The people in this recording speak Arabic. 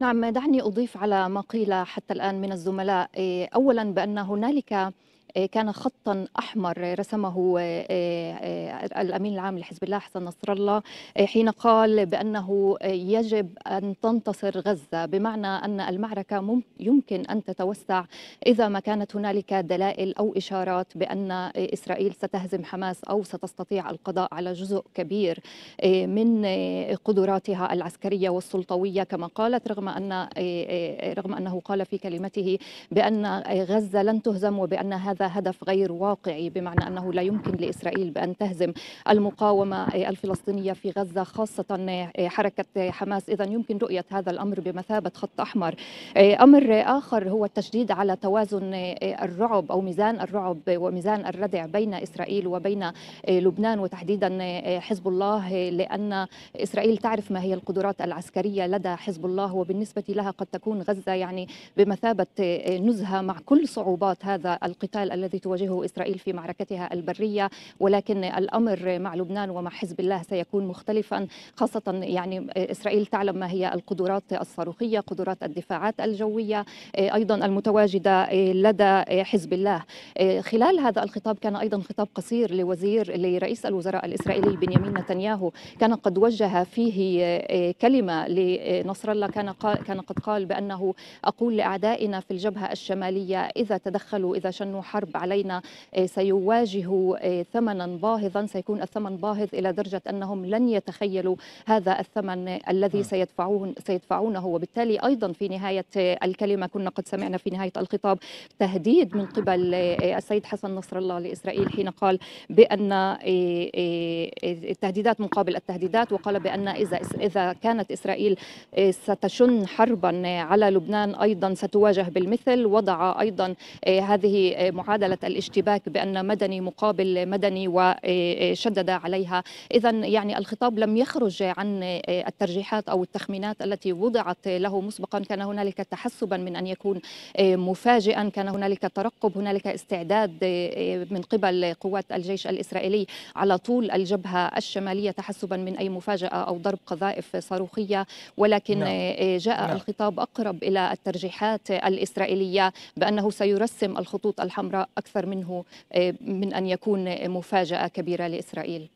نعم دعني أضيف على ما قيل حتى الآن من الزملاء إيه، أولا بأن هنالك كان خطا احمر رسمه آه، آه، الامين العام لحزب الله حسن نصر الله آه، حين قال بانه يجب ان تنتصر غزه بمعنى ان المعركه يمكن ان تتوسع اذا ما كانت هنالك دلائل او اشارات بان اسرائيل ستهزم حماس او ستستطيع القضاء على جزء كبير من قدراتها العسكريه والسلطويه كما قالت رغم ان رغم انه قال في كلمته بان غزه لن تهزم وبان هذا هدف غير واقعي بمعنى أنه لا يمكن لإسرائيل بأن تهزم المقاومة الفلسطينية في غزة خاصة حركة حماس إذا يمكن رؤية هذا الأمر بمثابة خط أحمر أمر آخر هو التشديد على توازن الرعب أو ميزان الرعب وميزان الردع بين إسرائيل وبين لبنان وتحديدا حزب الله لأن إسرائيل تعرف ما هي القدرات العسكرية لدى حزب الله وبالنسبة لها قد تكون غزة يعني بمثابة نزهة مع كل صعوبات هذا القتال الجدل الذي تواجهه إسرائيل في معركتها البرية ولكن الأمر مع لبنان ومع حزب الله سيكون مختلفا خاصة يعني إسرائيل تعلم ما هي القدرات الصاروخية قدرات الدفاعات الجوية آه، أيضا المتواجدة آه، لدى آه، حزب الله خلال هذا الخطاب كان أيضا خطاب قصير لوزير لرئيس الوزراء الإسرائيلي بنيامين نتنياهو كان قد وجه فيه كلمة لنصر الله كان كان قد قال بأنه أقول لأعدائنا في الجبهة الشمالية إذا تدخلوا إذا شنوا حرب الحرب علينا آه، سيواجهوا آه، ثمنا باهظا سيكون الثمن باهظ إلى درجة أنهم لن يتخيلوا هذا الثمن الذي نعم. سيدفعون سيدفعونه وبالتالي أيضا في نهاية الكلمة كنا قد سمعنا في نهاية الخطاب تهديد من قبل آه، السيد حسن نصر الله لإسرائيل حين قال بأن التهديدات مقابل التهديدات وقال بأن إذا إذا كانت إسرائيل ستشن حربا على لبنان أيضا ستواجه بالمثل وضع أيضا هذه معادلة الاشتباك بأن مدني مقابل مدني وشدد آه، آه، عليها إذا يعني الخطاب لم يخرج عن آه، الترجيحات أو التخمينات التي وضعت له مسبقا كان هنالك تحسبا من أن يكون مفاجئا كان هنالك ترقب هنالك استعداد من قبل قوات الجيش الإسرائيلي على طول الجبهة الشمالية تحسبا من أي مفاجأة أو ضرب قذائف صاروخية ولكن نعم. جاء نعم. الخطاب أقرب إلى الترجيحات الإسرائيلية بأنه سيرسم الخطوط الحمراء أكثر منه آه، من أن يكون مفاجأة كبيرة لإسرائيل